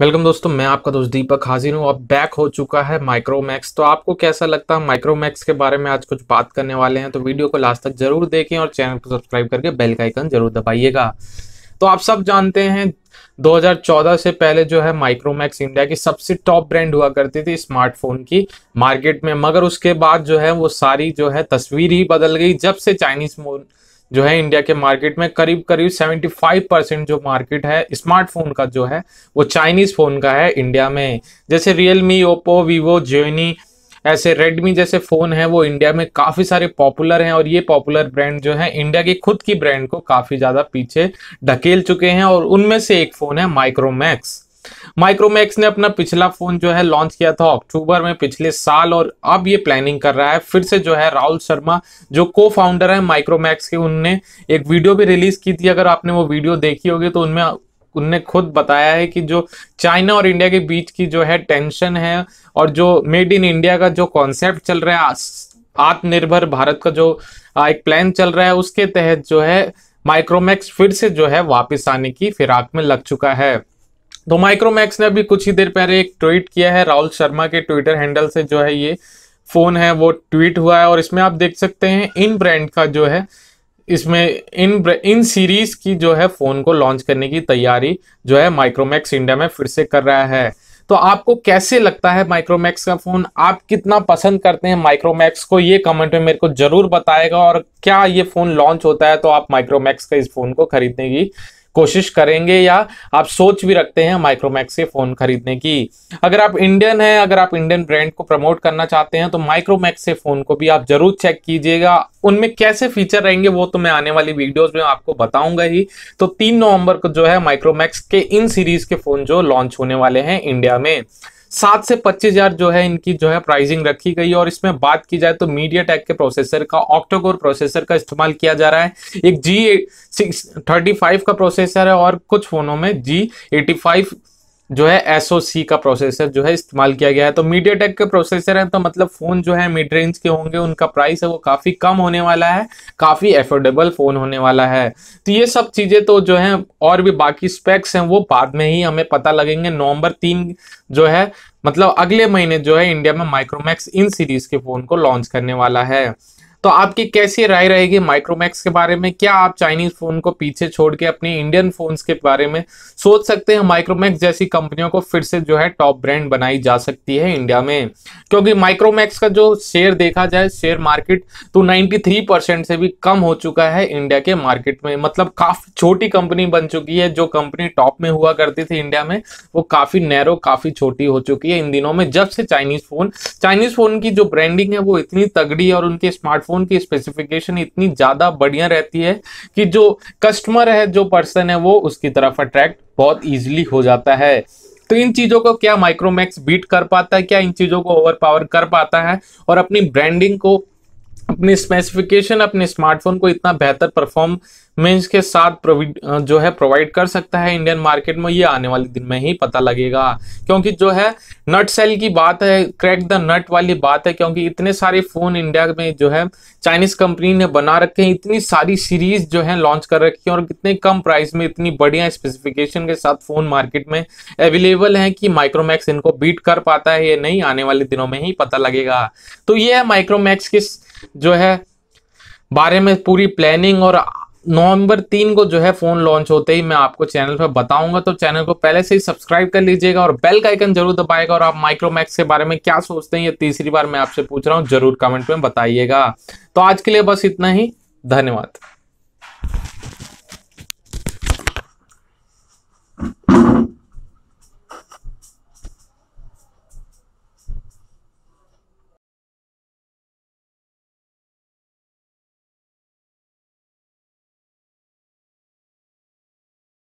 welcome दोस्तों मैं आपका दोस्त दीपक हाजिर हूँ अब बैक हो चुका है माइक्रोमैक्स तो आपको कैसा लगता है माइक्रोमैक्स के बारे में आज कुछ बात करने वाले हैं तो वीडियो को लास्ट तक जरूर देखें और चैनल को सब्सक्राइब करके बेल का आइकन जरूर दबाइएगा तो आप सब जानते हैं 2014 से पहले जो है माइक्रोमैक्स इंडिया की सबसे टॉप ब्रांड हुआ करती थी स्मार्टफोन की मार्केट में मगर उसके बाद जो है वो सारी जो है तस्वीर ही बदल गई जब से चाइनीज जो है इंडिया के मार्केट में करीब करीब 75 परसेंट जो मार्केट है स्मार्टफोन का जो है वो चाइनीज फोन का है इंडिया में जैसे रियलमी ओप्पो वीवो जियोनी ऐसे रेडमी जैसे फ़ोन है वो इंडिया में काफ़ी सारे पॉपुलर हैं और ये पॉपुलर ब्रांड जो है इंडिया की खुद की ब्रांड को काफ़ी ज़्यादा पीछे ढकेल चुके हैं और उनमें से एक फ़ोन है माइक्रोमैक्स माइक्रोमैक्स ने अपना पिछला फोन जो है लॉन्च किया था अक्टूबर में पिछले साल और अब ये प्लानिंग कर रहा है फिर से जो है राहुल शर्मा जो को फाउंडर है माइक्रोमैक्स के उनने एक वीडियो भी रिलीज की थी अगर आपने वो वीडियो देखी होगी तो उनमें उनने खुद बताया है कि जो चाइना और इंडिया के बीच की जो है टेंशन है और जो मेड इन इंडिया का जो कॉन्सेप्ट चल रहा है आत्मनिर्भर भारत का जो एक प्लान चल रहा है उसके तहत जो है माइक्रोमैक्स फिर से जो है वापस आने की फिराक में लग चुका है तो माइक्रोमैक्स ने अभी कुछ ही देर पहले एक ट्वीट किया है राहुल शर्मा के ट्विटर हैंडल से जो है ये फ़ोन है वो ट्वीट हुआ है और इसमें आप देख सकते हैं इन ब्रांड का जो है इसमें इन इन सीरीज़ की जो है फ़ोन को लॉन्च करने की तैयारी जो है माइक्रोमैक्स इंडिया में फिर से कर रहा है तो आपको कैसे लगता है माइक्रोमैक्स का फ़ोन आप कितना पसंद करते हैं माइक्रोमैक्स को ये कमेंट में मेरे को ज़रूर बताएगा और क्या ये फ़ोन लॉन्च होता है तो आप माइक्रोमैक्स का इस फ़ोन को खरीदने की कोशिश करेंगे या आप सोच भी रखते हैं माइक्रोमैक्स से फोन खरीदने की अगर आप इंडियन हैं अगर आप इंडियन ब्रांड को प्रमोट करना चाहते हैं तो माइक्रोमैक्स से फोन को भी आप जरूर चेक कीजिएगा उनमें कैसे फीचर रहेंगे वो तो मैं आने वाली वीडियोस में आपको बताऊंगा ही तो तीन नवंबर को जो है माइक्रोमैक्स के इन सीरीज के फोन जो लॉन्च होने वाले हैं इंडिया में सात से पच्चीस हजार जो है इनकी जो है प्राइसिंग रखी गई और इसमें बात की जाए तो मीडिया टेक के प्रोसेसर का ऑक्टोकोर प्रोसेसर का इस्तेमाल किया जा रहा है एक जी सिक्स थर्टी फाइव का प्रोसेसर है और कुछ फोनों में जी एटी फाइव जो है एसओसी का प्रोसेसर जो है इस्तेमाल किया गया है तो मीडिया टेक के प्रोसेसर हैं तो मतलब फ़ोन जो है मिड रेंज के होंगे उनका प्राइस है वो काफ़ी कम होने वाला है काफ़ी एफोर्डेबल फ़ोन होने वाला है तो ये सब चीज़ें तो जो है और भी बाकी स्पेक्स हैं वो बाद में ही हमें पता लगेंगे नवंबर तीन जो है मतलब अगले महीने जो है इंडिया में माइक्रोमैक्स इन सीरीज़ के फ़ोन को लॉन्च करने वाला है तो आपकी कैसी राय रहेगी माइक्रोमैक्स के बारे में क्या आप चाइनीज फोन को पीछे छोड़ के अपने इंडियन फोन्स के बारे में सोच सकते हैं माइक्रोमैक्स जैसी कंपनियों को फिर से जो है टॉप ब्रांड बनाई जा सकती है इंडिया में क्योंकि माइक्रोमैक्स का जो शेयर देखा जाए शेयर मार्केट तो 93 परसेंट से भी कम हो चुका है इंडिया के मार्केट में मतलब काफी छोटी कंपनी बन चुकी है जो कंपनी टॉप में हुआ करती थी इंडिया में वो काफी नैरो काफी छोटी हो चुकी है इन दिनों में जब से चाइनीज फोन चाइनीज फोन की जो ब्रांडिंग है वो इतनी तगड़ी और उनके स्मार्टफोन फोन की स्पेसिफिकेशन इतनी ज्यादा बढ़िया रहती है कि जो कस्टमर है जो पर्सन है वो उसकी तरफ अट्रैक्ट बहुत ईजिली हो जाता है तो इन चीजों को क्या माइक्रोमैक्स बीट कर पाता है क्या इन चीजों को ओवर पावर कर पाता है और अपनी ब्रांडिंग को अपने स्पेसिफिकेशन अपने स्मार्टफोन को इतना बेहतर परफॉर्मेंस के साथ जो है प्रोवाइड कर सकता है इंडियन मार्केट में ये आने वाले दिन में ही पता लगेगा क्योंकि जो है नट सेल की बात है क्रैक द नट वाली बात है क्योंकि इतने सारे फोन इंडिया में जो है चाइनीज कंपनी ने बना रखे हैं इतनी सारी सीरीज जो है लॉन्च कर रखी है और कितने कम प्राइस में इतनी बढ़िया स्पेसिफिकेशन के साथ फोन मार्केट में अवेलेबल है कि माइक्रोमैक्स इनको बीट कर पाता है ये नहीं आने वाले दिनों में ही पता लगेगा तो ये है माइक्रोमैक्स के जो है बारे में पूरी प्लानिंग और नवंबर तीन को जो है फोन लॉन्च होते ही मैं आपको चैनल पर बताऊंगा तो चैनल को पहले से ही सब्सक्राइब कर लीजिएगा और बेल का आइकन जरूर दबाएगा और आप माइक्रोमैक्स के बारे में क्या सोचते हैं ये तीसरी बार मैं आपसे पूछ रहा हूँ जरूर कमेंट में बताइएगा तो आज के लिए बस इतना ही धन्यवाद